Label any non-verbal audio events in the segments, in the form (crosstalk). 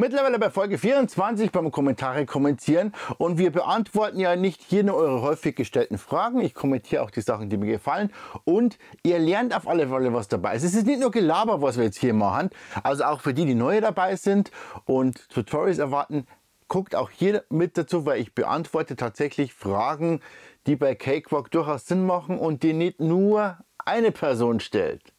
Mittlerweile bei Folge 24 beim Kommentare kommentieren und wir beantworten ja nicht hier nur eure häufig gestellten Fragen. Ich kommentiere auch die Sachen, die mir gefallen und ihr lernt auf alle Fälle was dabei. ist. Also es ist nicht nur Gelaber, was wir jetzt hier machen, also auch für die, die neue dabei sind und Tutorials erwarten, guckt auch hier mit dazu, weil ich beantworte tatsächlich Fragen, die bei Cakewalk durchaus Sinn machen und die nicht nur eine Person stellt.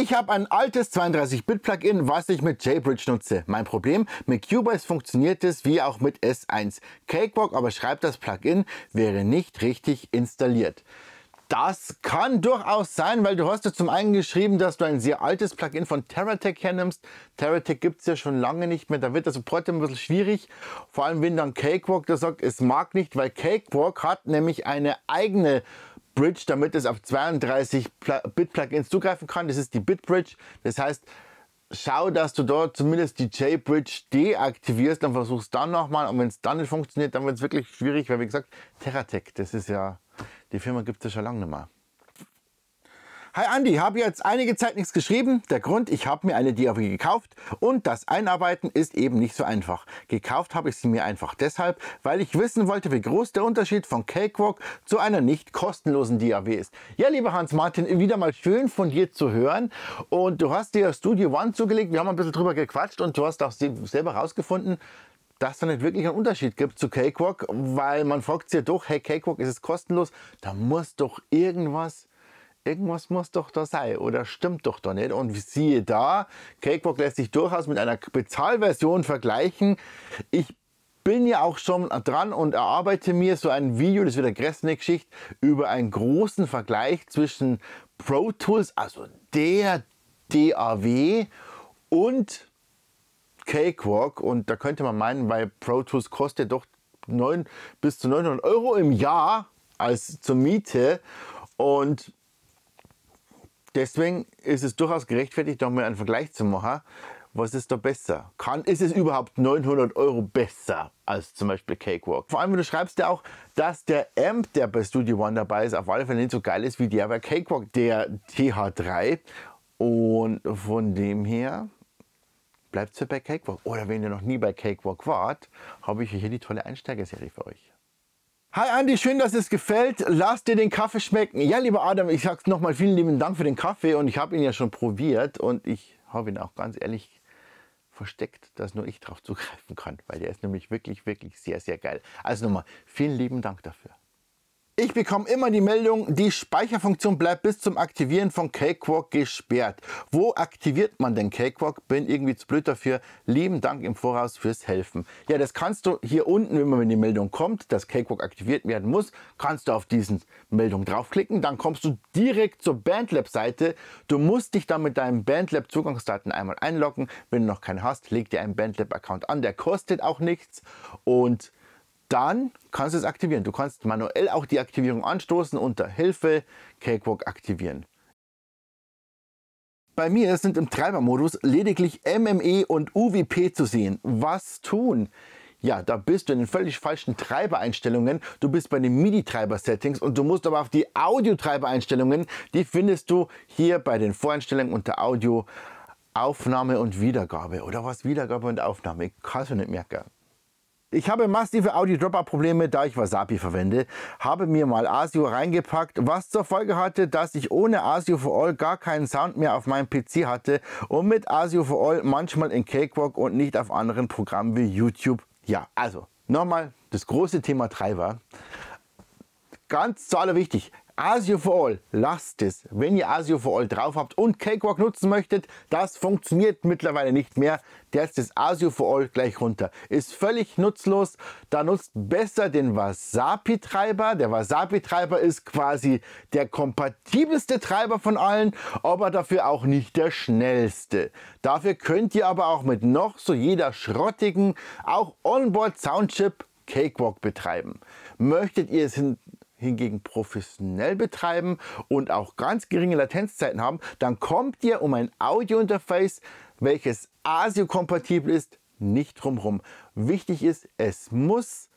Ich habe ein altes 32-Bit-Plugin, was ich mit JBridge nutze. Mein Problem, mit Cubase funktioniert es wie auch mit S1. Cakewalk aber schreibt, das Plugin wäre nicht richtig installiert. Das kann durchaus sein, weil du hast ja zum einen geschrieben, dass du ein sehr altes Plugin von TerraTech hernimmst. TerraTech gibt es ja schon lange nicht mehr, da wird der Support ein bisschen schwierig. Vor allem, wenn dann Cakewalk da sagt, es mag nicht, weil Cakewalk hat nämlich eine eigene Bridge, damit es auf 32-Bit-Plugins zugreifen kann. Das ist die Bitbridge. Das heißt, schau, dass du dort zumindest die JBridge deaktivierst und versuchst dann nochmal. Und wenn es dann nicht funktioniert, dann wird es wirklich schwierig, weil wie gesagt, Terratech, das ist ja, die Firma gibt es ja schon lange nicht mehr. Hi Andi, habe jetzt einige Zeit nichts geschrieben. Der Grund, ich habe mir eine DAW gekauft und das Einarbeiten ist eben nicht so einfach. Gekauft habe ich sie mir einfach deshalb, weil ich wissen wollte, wie groß der Unterschied von Cakewalk zu einer nicht kostenlosen DAW ist. Ja, lieber Hans-Martin, wieder mal schön von dir zu hören und du hast dir Studio One zugelegt, wir haben ein bisschen drüber gequatscht und du hast auch selber herausgefunden, dass da nicht wirklich einen Unterschied gibt zu Cakewalk, weil man fragt sich ja doch, hey, Cakewalk ist es kostenlos, da muss doch irgendwas irgendwas muss doch da sein oder stimmt doch da nicht. Und siehe da, Cakewalk lässt sich durchaus mit einer Bezahlversion vergleichen. Ich bin ja auch schon dran und erarbeite mir so ein Video, das wird eine grässliche Geschichte, über einen großen Vergleich zwischen Pro Tools, also der DAW und Cakewalk. Und da könnte man meinen, weil Pro Tools kostet doch 9, bis zu 900 Euro im Jahr als zur Miete. Und deswegen ist es durchaus gerechtfertigt, da mal einen Vergleich zu machen. Was ist da besser? Kann, ist es überhaupt 900 Euro besser als zum Beispiel Cakewalk? Vor allem, wenn du schreibst ja auch, dass der Amp, der bei Studio One dabei ist, auf alle Fälle nicht so geil ist wie der bei Cakewalk, der TH3. Und von dem her bleibt es ja bei Cakewalk. Oder wenn ihr noch nie bei Cakewalk wart, habe ich hier die tolle Einsteigerserie für euch. Hi Andi, schön, dass es gefällt. Lass dir den Kaffee schmecken. Ja, lieber Adam, ich sag's nochmal vielen lieben Dank für den Kaffee und ich habe ihn ja schon probiert und ich habe ihn auch ganz ehrlich versteckt, dass nur ich drauf zugreifen kann, weil der ist nämlich wirklich, wirklich sehr, sehr geil. Also nochmal, vielen lieben Dank dafür. Ich bekomme immer die Meldung, die Speicherfunktion bleibt bis zum Aktivieren von Cakewalk gesperrt. Wo aktiviert man denn Cakewalk? Bin irgendwie zu blöd dafür. Lieben Dank im Voraus fürs Helfen. Ja, das kannst du hier unten, wenn die Meldung kommt, dass Cakewalk aktiviert werden muss, kannst du auf diese Meldung draufklicken. Dann kommst du direkt zur Bandlab-Seite. Du musst dich dann mit deinen Bandlab-Zugangsdaten einmal einloggen. Wenn du noch keinen hast, leg dir einen Bandlab-Account an. Der kostet auch nichts und dann kannst du es aktivieren. Du kannst manuell auch die Aktivierung anstoßen unter Hilfe Cakewalk aktivieren. Bei mir sind im Treibermodus lediglich MME und UWP zu sehen. Was tun? Ja, da bist du in den völlig falschen Treibereinstellungen. Du bist bei den MIDI-Treiber-Settings und du musst aber auf die Audio-Treibereinstellungen. Die findest du hier bei den Voreinstellungen unter Audio, Aufnahme und Wiedergabe. Oder was? Wiedergabe und Aufnahme? Kannst du nicht merken. Ich habe massive Audio-Dropper-Probleme, da ich Wasabi verwende, habe mir mal ASIO reingepackt, was zur Folge hatte, dass ich ohne ASIO for All gar keinen Sound mehr auf meinem PC hatte und mit ASIO for All manchmal in Cakewalk und nicht auf anderen Programmen wie YouTube. Ja, also nochmal das große Thema Treiber. Ganz zu aller wichtig, ASIO for All, lasst es. Wenn ihr ASIO for All drauf habt und Cakewalk nutzen möchtet, das funktioniert mittlerweile nicht mehr. Der ist das ASIO for All gleich runter. Ist völlig nutzlos. Da nutzt besser den Wasapi-Treiber. Der Wasapi-Treiber ist quasi der kompatibelste Treiber von allen, aber dafür auch nicht der schnellste. Dafür könnt ihr aber auch mit noch so jeder schrottigen, auch Onboard Soundchip Cakewalk betreiben. Möchtet ihr es hin hingegen professionell betreiben und auch ganz geringe Latenzzeiten haben, dann kommt ihr um ein Audiointerface, welches ASIO-kompatibel ist, nicht drumherum. Wichtig ist, es muss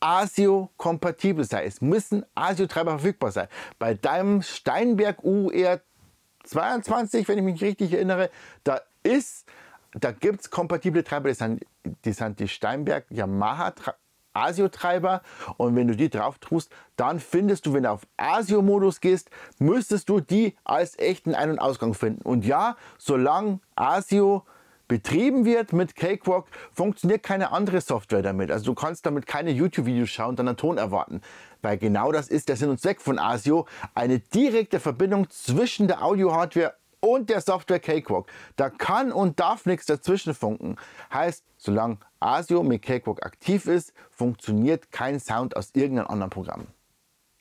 ASIO-kompatibel sein. Es müssen ASIO-Treiber verfügbar sein. Bei deinem Steinberg UR22, e wenn ich mich richtig erinnere, da ist, da gibt es kompatible Treiber. die sind, das sind die Steinberg Yamaha-Treiber ASIO-Treiber und wenn du die drauf tust, dann findest du, wenn du auf ASIO-Modus gehst, müsstest du die als echten Ein- und Ausgang finden. Und ja, solange ASIO betrieben wird mit Cakewalk, funktioniert keine andere Software damit. Also du kannst damit keine YouTube-Videos schauen und dann einen Ton erwarten. Weil genau das ist der Sinn und Zweck von ASIO, eine direkte Verbindung zwischen der Audio-Hardware und der Software Cakewalk. Da kann und darf nichts dazwischen funken. Heißt, solange ASIO mit Cakewalk aktiv ist, funktioniert kein Sound aus irgendeinem anderen Programm.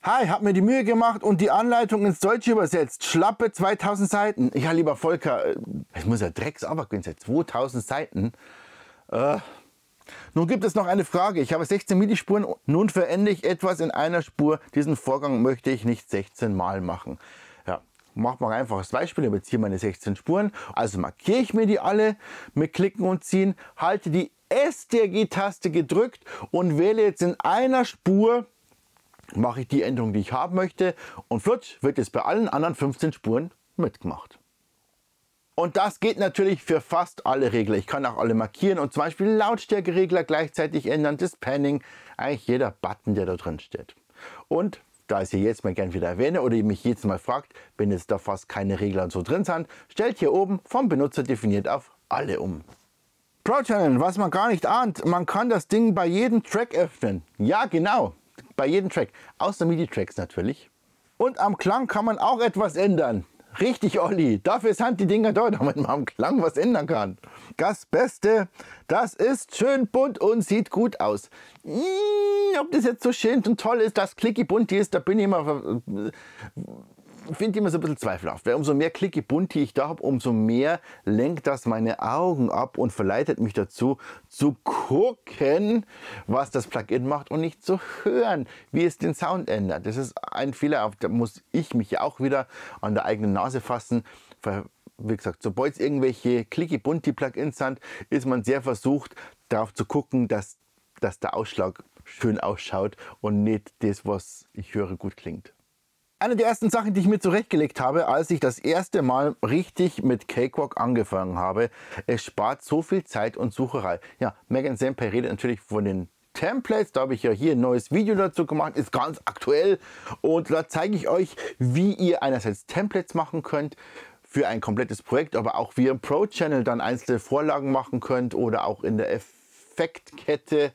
Hi, hab mir die Mühe gemacht und die Anleitung ins Deutsche übersetzt. Schlappe 2000 Seiten. Ja, lieber Volker, äh, es muss ja Drecks Drecksarbeit seit 2000 Seiten. Äh. Nun gibt es noch eine Frage. Ich habe 16 MIDI-Spuren. Nun verende ich etwas in einer Spur. Diesen Vorgang möchte ich nicht 16 Mal machen. Ja, mach mal ein einfaches Beispiel. Ich habe jetzt hier meine 16 Spuren. Also markiere ich mir die alle mit Klicken und Ziehen, halte die STRG-Taste gedrückt und wähle jetzt in einer Spur, mache ich die Änderung, die ich haben möchte und flutsch wird jetzt bei allen anderen 15 Spuren mitgemacht. Und das geht natürlich für fast alle Regler. Ich kann auch alle markieren und zum Beispiel Lautstärkeregler gleichzeitig ändern, das Panning, eigentlich jeder Button, der da drin steht. Und da ich hier jetzt mal gerne wieder erwähne oder ihr mich jedes Mal fragt, wenn jetzt da fast keine Regler und so drin sind, stellt hier oben vom Benutzer definiert auf alle um. Pro Channel, was man gar nicht ahnt, man kann das Ding bei jedem Track öffnen. Ja, genau, bei jedem Track, außer MIDI-Tracks natürlich. Und am Klang kann man auch etwas ändern. Richtig, Olli, dafür sind die Dinger da, (laughs) damit man am Klang was ändern kann. Das Beste, das ist schön bunt und sieht gut aus. Mmh, ob das jetzt so schön und toll ist, dass Clicky bunt ist, da bin ich immer finde ich immer so ein bisschen zweifelhaft, weil umso mehr Clicky Bunti ich da habe, umso mehr lenkt das meine Augen ab und verleitet mich dazu, zu gucken, was das Plugin macht und nicht zu hören, wie es den Sound ändert. Das ist ein Fehler, auf da muss ich mich ja auch wieder an der eigenen Nase fassen. Wie gesagt, sobald es irgendwelche Clicky Bunti Plugins sind, ist man sehr versucht, darauf zu gucken, dass, dass der Ausschlag schön ausschaut und nicht das, was ich höre, gut klingt. Eine der ersten Sachen, die ich mir zurechtgelegt habe, als ich das erste Mal richtig mit Cakewalk angefangen habe, es spart so viel Zeit und Sucherei. Ja, Megan Senpai redet natürlich von den Templates. Da habe ich ja hier ein neues Video dazu gemacht, ist ganz aktuell. Und da zeige ich euch, wie ihr einerseits Templates machen könnt für ein komplettes Projekt, aber auch wie ihr im Pro-Channel dann einzelne Vorlagen machen könnt oder auch in der Effektkette.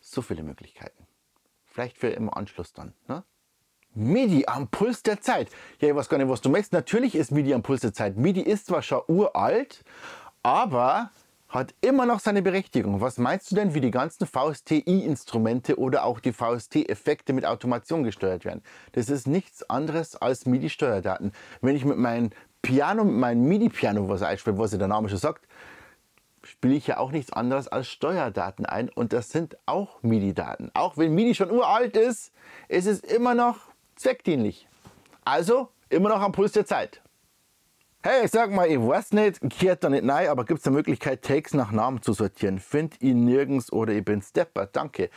So viele Möglichkeiten. Vielleicht für im Anschluss dann. Ne? MIDI am Puls der Zeit. Ja, ich weiß gar nicht, was du meinst. Natürlich ist MIDI am Puls der Zeit. MIDI ist zwar schon uralt, aber hat immer noch seine Berechtigung. Was meinst du denn, wie die ganzen VSTI-Instrumente oder auch die VST-Effekte mit Automation gesteuert werden? Das ist nichts anderes als MIDI-Steuerdaten. Wenn ich mit meinem Piano, mit meinem MIDI-Piano was einspiele, was der Name schon sagt, spiele ich ja auch nichts anderes als Steuerdaten ein und das sind auch MIDI-Daten. Auch wenn MIDI schon uralt ist, ist es immer noch zweckdienlich. Also immer noch am Puls der Zeit. Hey, sag mal, ich weiß nicht, kehrt da nicht nein, aber gibt es eine Möglichkeit, Takes nach Namen zu sortieren? Find ihn nirgends oder ich bin Stepper, danke.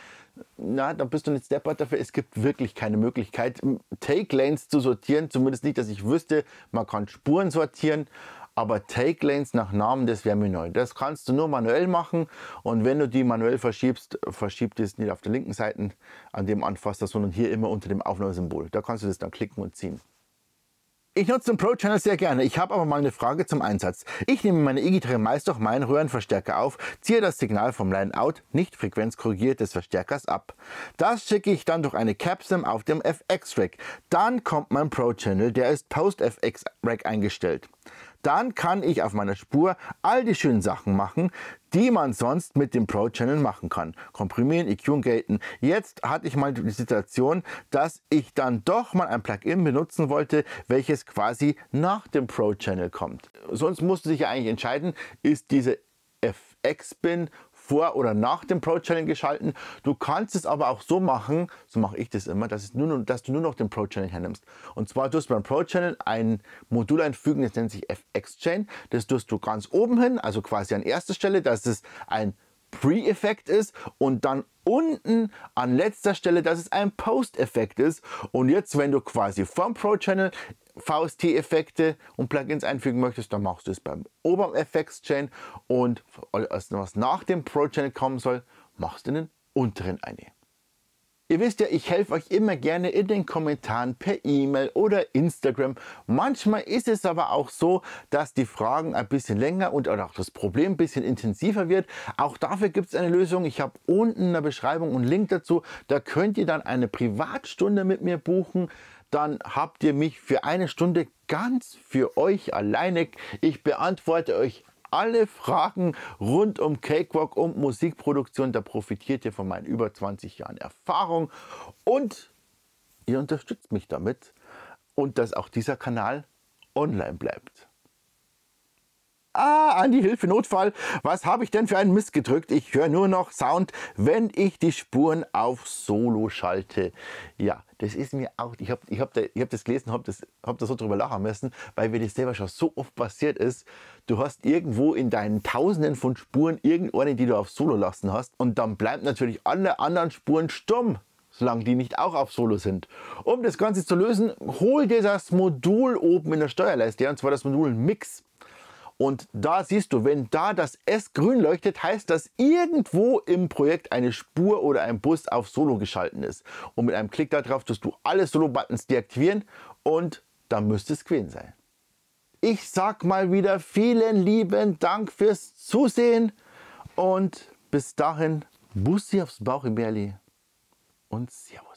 Na, dann bist du nicht Stepper dafür. Es gibt wirklich keine Möglichkeit, Take Lanes zu sortieren, zumindest nicht, dass ich wüsste. Man kann Spuren sortieren, aber Take Lanes nach Namen, das wäre mir neu. Das kannst du nur manuell machen und wenn du die manuell verschiebst, verschiebt es nicht auf der linken Seite an dem Anfasser, sondern hier immer unter dem Aufnahmesymbol. Da kannst du das dann klicken und ziehen. Ich nutze den Pro Channel sehr gerne, ich habe aber mal eine Frage zum Einsatz. Ich nehme meine E-Gitarre meist durch meinen Röhrenverstärker auf, ziehe das Signal vom Line-Out, nicht frequenzkorrigiert des Verstärkers ab. Das schicke ich dann durch eine Capsim auf dem FX-Rack. Dann kommt mein Pro Channel, der ist Post-FX-Rack eingestellt dann kann ich auf meiner Spur all die schönen Sachen machen, die man sonst mit dem Pro Channel machen kann. Komprimieren, EQ und Gaten. Jetzt hatte ich mal die Situation, dass ich dann doch mal ein Plugin benutzen wollte, welches quasi nach dem Pro Channel kommt. Sonst musste ich ja eigentlich entscheiden, ist diese FX-Bin vor oder nach dem Pro Channel geschalten. Du kannst es aber auch so machen, so mache ich das immer, dass, nur, dass du nur noch den Pro Channel hernimmst. Und zwar tust du beim Pro Channel ein Modul einfügen, das nennt sich FX Chain. Das tust du ganz oben hin, also quasi an erster Stelle, dass es ein Pre-Effekt ist und dann unten an letzter Stelle, dass es ein Post-Effekt ist. Und jetzt, wenn du quasi vom Pro-Channel VST-Effekte und Plugins einfügen möchtest, dann machst du es beim oberen Effects-Chain und alles, was nach dem Pro-Channel kommen soll, machst du in den unteren eine. Ihr wisst ja, ich helfe euch immer gerne in den Kommentaren per E-Mail oder Instagram. Manchmal ist es aber auch so, dass die Fragen ein bisschen länger und auch das Problem ein bisschen intensiver wird. Auch dafür gibt es eine Lösung. Ich habe unten in der Beschreibung einen Link dazu. Da könnt ihr dann eine Privatstunde mit mir buchen dann habt ihr mich für eine Stunde ganz für euch alleine. Ich beantworte euch alle Fragen rund um Cakewalk und Musikproduktion. Da profitiert ihr von meinen über 20 Jahren Erfahrung und ihr unterstützt mich damit und dass auch dieser Kanal online bleibt. Ah, an die Hilfe Notfall. Was habe ich denn für einen Mist gedrückt? Ich höre nur noch Sound, wenn ich die Spuren auf Solo schalte. Ja, das ist mir auch, ich habe ich hab da, hab das gelesen, habe das, hab da so drüber lachen müssen, weil mir das selber schon so oft passiert ist. Du hast irgendwo in deinen Tausenden von Spuren irgendeine, die du auf Solo lassen hast und dann bleiben natürlich alle anderen Spuren stumm solange die nicht auch auf Solo sind. Um das Ganze zu lösen, hol dir das Modul oben in der Steuerleiste, und zwar das Modul Mix. Und da siehst du, wenn da das S grün leuchtet, heißt das irgendwo im Projekt eine Spur oder ein Bus auf Solo geschalten ist. Und mit einem Klick darauf tust du alle Solo-Buttons deaktivieren und dann müsste es Queen sein. Ich sag mal wieder vielen lieben Dank fürs Zusehen und bis dahin Bussi aufs Bauch, im Berli und Servus.